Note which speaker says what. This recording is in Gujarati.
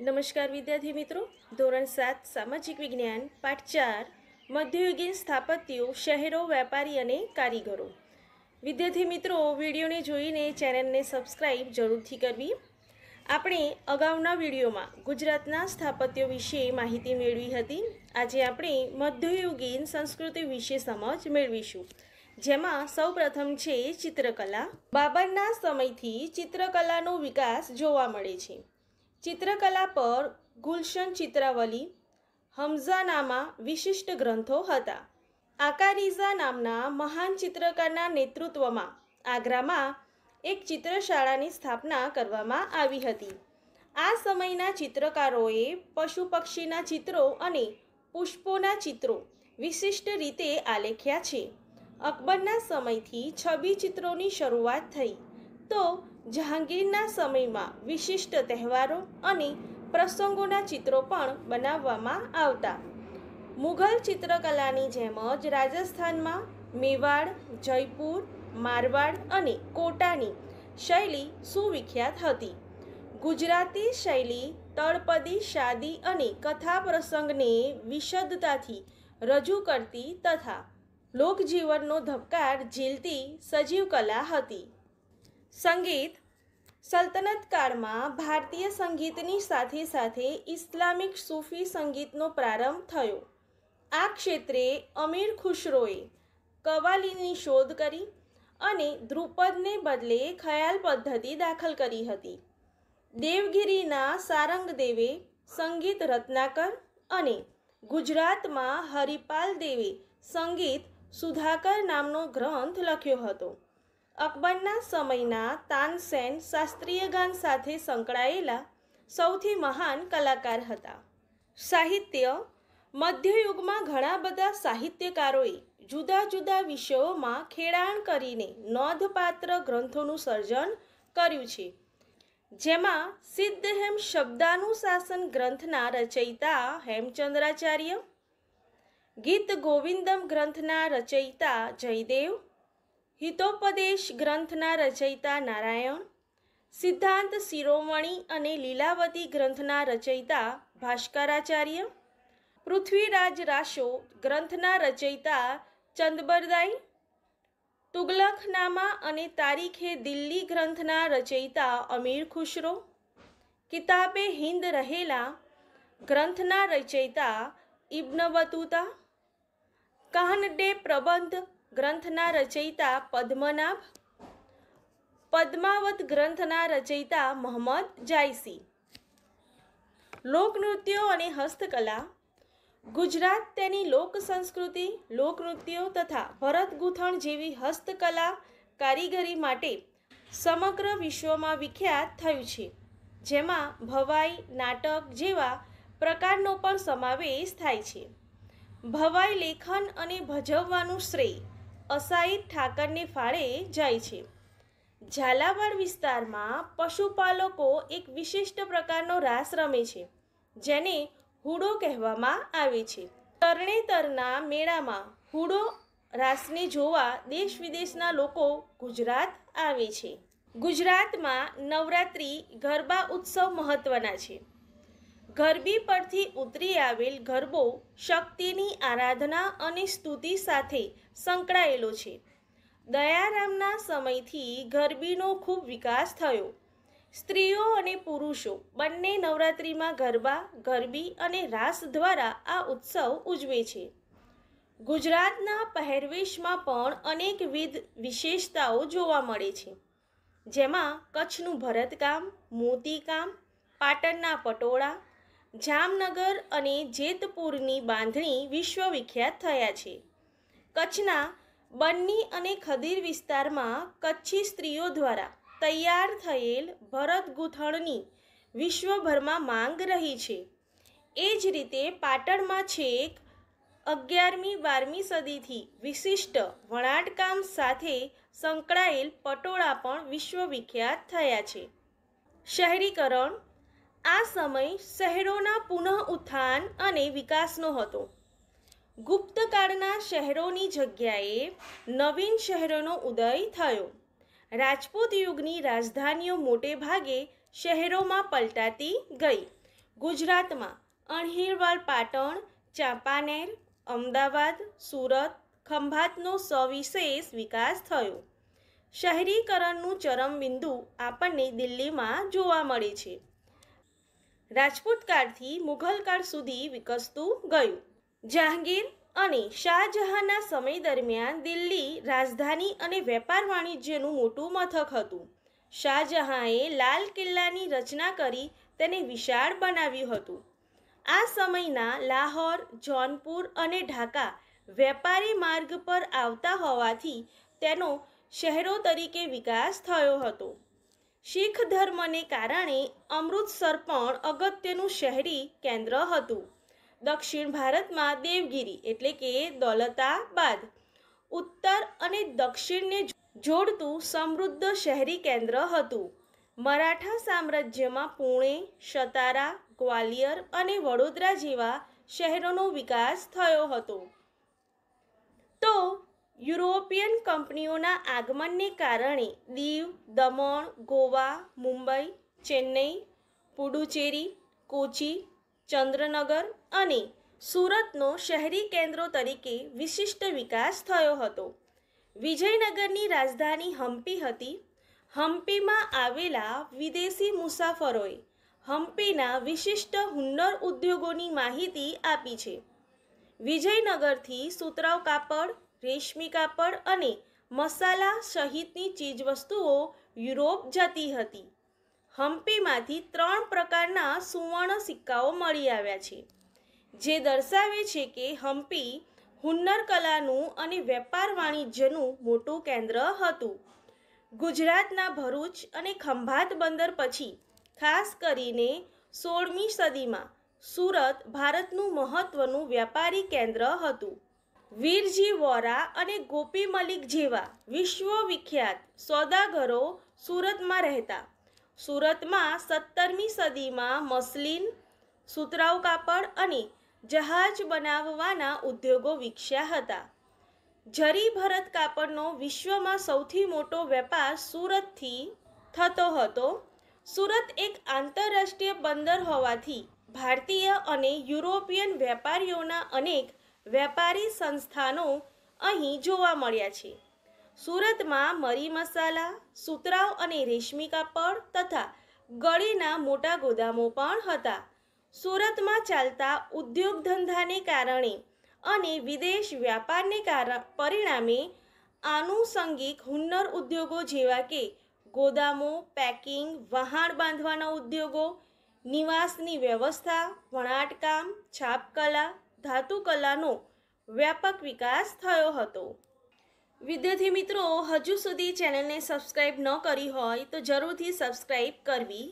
Speaker 1: નમસ્કાર વિદ્યાર્થી મિત્રો ધોરણ સાત સામાજિક વિજ્ઞાન પાઠ ચાર મધ્યયુગીન સ્થાપત્યો શહેરો વેપારી અને કારીગરો વિદ્યાર્થી મિત્રો વિડીયોને જોઈને ચેનલને સબસ્ક્રાઈબ જરૂરથી કરવી આપણે અગાઉના વિડીયોમાં ગુજરાતના સ્થાપત્યો વિશે માહિતી મેળવી હતી આજે આપણે મધ્યયુગીન સંસ્કૃતિ વિશે સમજ મેળવીશું જેમાં સૌપ્રથમ છે ચિત્રકલા બાબરના સમયથી ચિત્રકલાનો વિકાસ જોવા મળે છે ચિત્રકલા પર ગુલશન ચિત્રાવલી હમઝાનામાં વિશિષ્ટ ગ્રંથો હતા આકારીઝા નામના મહાન ચિત્રકારના નેતૃત્વમાં આગ્રામાં એક ચિત્રશાળાની સ્થાપના કરવામાં આવી હતી આ સમયના ચિત્રકારોએ પશુ પક્ષીના ચિત્રો અને પુષ્પોના ચિત્રો વિશિષ્ટ રીતે આલેખ્યા છે અકબરના સમયથી છબી ચિત્રોની શરૂઆત થઈ તો જહાંગીરના સમયમાં વિશિષ્ટ તહેવારો અને પ્રસંગોના ચિત્રો પણ બનાવવામાં આવતા મુઘલ ચિત્રકલાની જેમ જ રાજસ્થાનમાં મેવાડ જયપુર મારવાડ અને કોટાની શૈલી સુવિખ્યાત હતી ગુજરાતી શૈલી તળપદી શાદી અને કથા પ્રસંગને વિશદતાથી રજૂ કરતી તથા લોકજીવનનો ધબકાર ઝીલતી સજીવ કલા હતી સંગીત સલ્તનતકાળમાં ભારતીય સંગીતની સાથે સાથે ઇસ્લામિક સૂફી સંગીતનો પ્રારંભ થયો આ ક્ષેત્રે અમીર ખુશરોએ કવાલીની શોધ કરી અને ધ્રુપદને બદલે ખયાલ પદ્ધતિ દાખલ કરી હતી દેવગીરીના સારંગદેવે સંગીત રત્નાકર અને ગુજરાતમાં હરિપાલ દેવે સંગીત સુધાકર નામનો ગ્રંથ લખ્યો હતો અકબરના સમયના તાનસેન શાસ્ત્રીય ગાન સાથે સંકળાયેલા સૌથી મહાન કલાકાર હતા સાહિત્ય મધ્યયુગમાં ઘણા બધા સાહિત્યકારોએ જુદા જુદા વિષયોમાં ખેડાણ કરીને નોંધપાત્ર ગ્રંથોનું સર્જન કર્યું છે જેમાં સિદ્ધહેમ શબ્દાનુશાસન ગ્રંથના રચયિતા હેમચંદ્રાચાર્ય ગીત ગોવિંદમ ગ્રંથના રચયિતા જયદેવ હિતોપદેશ ગ્રંથના રચયિતા નારાયણ સિદ્ધાંત શિરોમણી અને લીલાવતી ગ્રંથના રચયિતા ભાસ્કરાચાર્ય પૃથ્વીરાજ રાશો ગ્રંથના રચયિતા ચંદબરદાઈ તુગલખનામા અને તારીખે દિલ્હી ગ્રંથના રચયિતા અમીર ખુશરો કિતાબે હિન્દ રહેલા ગ્રંથના રચયિતા ઇબ્ન બતુતા કાહનડે પ્રબંધ ગ્રંથના રચયિતા પદ્મનાભ પદ્માવત ગ્રંથના રચયિતા મોહમ્મદ જાયસી લોકનૃત્યો અને હસ્તકલા ગુજરાત તેની લોક સંસ્કૃતિ લોકનૃત્યો તથા ભરતગૂંથણ જેવી હસ્તકલા કારીગરી માટે સમગ્ર વિશ્વમાં વિખ્યાત થયું છે જેમાં ભવાઈ નાટક જેવા પ્રકારનો પણ સમાવેશ થાય છે ભવાઈ લેખન અને ભજવવાનું શ્રેય અસાઈ ઠાકરને ફાળે જાય છે ઝાલાવાડ વિસ્તારમાં પશુપાલકો એક વિશિષ્ટ પ્રકારનો રાસ રમે છે જેને હુડો કહેવામાં આવે છે તરણેતરના મેળામાં હુડો રાસને જોવા દેશ વિદેશના લોકો ગુજરાત આવે છે ગુજરાતમાં નવરાત્રિ ગરબા ઉત્સવ મહત્ત્વના છે ગરબી પરથી ઉતરી આવેલ ગરબો શક્તિની આરાધના અને સ્તુતિ સાથે સંકળાયેલો છે દયારામના સમયથી ગરબીનો ખૂબ વિકાસ થયો સ્ત્રીઓ અને પુરુષો બંને નવરાત્રિમાં ગરબા ગરબી અને રાસ દ્વારા આ ઉત્સવ ઉજવે છે ગુજરાતના પહેરવેશમાં પણ અનેકવિધ વિશેષતાઓ જોવા મળે છે જેમાં કચ્છનું ભરતકામ મોતીકામ પાટણના પટોળા જામનગર અને જેતપુરની બાંધણી વિશ્વવિખ્યાત થયા છે કચ્છના બન્ની અને ખદીર વિસ્તારમાં કચ્છી સ્ત્રીઓ દ્વારા તૈયાર થયેલ ભરત ગૂંથણની વિશ્વભરમાં માંગ રહી છે એ જ રીતે પાટણમાં છેક અગિયારમી બારમી સદીથી વિશિષ્ટ વણાટકામ સાથે સંકળાયેલ પટોળા પણ વિશ્વવિખ્યાત થયા છે શહેરીકરણ આ સમય શહેરોના પુનઃ ઉત્થાન અને વિકાસનો હતો ગુપ્તકાળના શહેરોની જગ્યાએ નવીન શહેરોનો ઉદય થયો રાજપૂત યુગની રાજધાનીઓ મોટે ભાગે શહેરોમાં પલટાતી ગઈ ગુજરાતમાં અણહીરવાલ પાટણ ચાંપાનેર અમદાવાદ સુરત ખંભાતનો સવિશેષ વિકાસ થયો શહેરીકરણનું ચરમબિંદુ આપણને દિલ્હીમાં જોવા મળે છે રાજપૂત કાળથી મુઘલ સુધી વિકસતું ગયું જહાંગીર અને શાહજહાંના સમય દરમિયાન દિલ્હી રાજધાની અને વેપાર વાણિજ્યનું મોટું મથક હતું શાહજહાંએ લાલ કિલ્લાની રચના કરી તેને વિશાળ બનાવ્યું હતું આ સમયના લાહોર જૌનપુર અને ઢાકા વેપારી માર્ગ પર આવતા હોવાથી તેનો શહેરો તરીકે વિકાસ થયો હતો શીખ ધર્મને કારણે અમૃતસર પણ અગત્યનું શહેરી કેન્દ્ર હતું દક્ષિણ ભારતમાં દેવગીરી એટલે કે દોલતાબાદ ઉત્તર અને દક્ષિણને જોડતું સમૃદ્ધ શહેરી કેન્દ્ર હતું મરાઠા સામ્રાજ્યમાં પુણે સતારા ગ્વાલિયર અને વડોદરા જેવા શહેરોનો વિકાસ થયો હતો તો યુરોપિયન કંપનીઓના આગમનને કારણે દીવ દમણ ગોવા મુંબઈ ચેન્નઈ પુડુચેરી કોચી ચંદ્રનગર અને સુરતનો શહેરી કેન્દ્રો તરીકે વિશિષ્ટ વિકાસ થયો હતો વિજયનગરની રાજધાની હમ્પી હતી હમ્પીમાં આવેલા વિદેશી મુસાફરોએ હમ્પીના વિશિષ્ટ હુન્નર ઉદ્યોગોની માહિતી આપી છે વિજયનગરથી સુતરાવ કાપડ રેશમી કાપડ અને મસાલા સહિતની ચીજવસ્તુઓ યુરોપ જતી હતી હમ્પીમાંથી ત્રણ પ્રકારના સુવર્ણ સિક્કાઓ મળી આવ્યા છે જે દર્શાવે છે કે હમ્પી હુન્નર કલાનું અને વેપાર વાણિજ્યનું મોટું કેન્દ્ર હતું ગુજરાતના ભરૂચ અને ખંભાત બંદર પછી ખાસ કરીને સોળમી સદીમાં સુરત ભારતનું મહત્ત્વનું વ્યાપારી કેન્દ્ર હતું વીરજી વોરા અને ગોપી મલિક જેવા વિશ્વવિખ્યાત સોદાગરો સુરતમાં રહેતા સુરતમાં સત્તરમી સદીમાં મસલિન સુતરાઉ કાપડ અને જહાજ બનાવવાના ઉદ્યોગો વિકસ્યા હતા જરી ભરત કાપડનો વિશ્વમાં સૌથી મોટો વેપાર સુરતથી થતો હતો સુરત એક આંતરરાષ્ટ્રીય બંદર હોવાથી ભારતીય અને યુરોપિયન વેપારીઓના અનેક વેપારી સંસ્થાનો અહીં જોવા મળ્યા છે સુરતમાં મરી મસાલા સુતરાવ અને રેશમી કાપડ તથા ગળીના મોટા ગોદામો પણ હતા સુરતમાં ચાલતા ઉદ્યોગ ધંધાને કારણે અને વિદેશ વ્યાપારને કારણ પરિણામે આનુષંગિક હુન્નર ઉદ્યોગો જેવા કે ગોદામો પેકિંગ વહાણ બાંધવાના ઉદ્યોગો નિવાસની વ્યવસ્થા વણાટકામ છાપકલા ધાતુ કલાનો વ્યાપક વિકાસ થયો હતો વિદ્યાર્થી મિત્રો હજુ સુધી ચેનલને સબસ્ક્રાઈબ ન કરી હોય તો જરૂરથી સબસ્ક્રાઈબ કરવી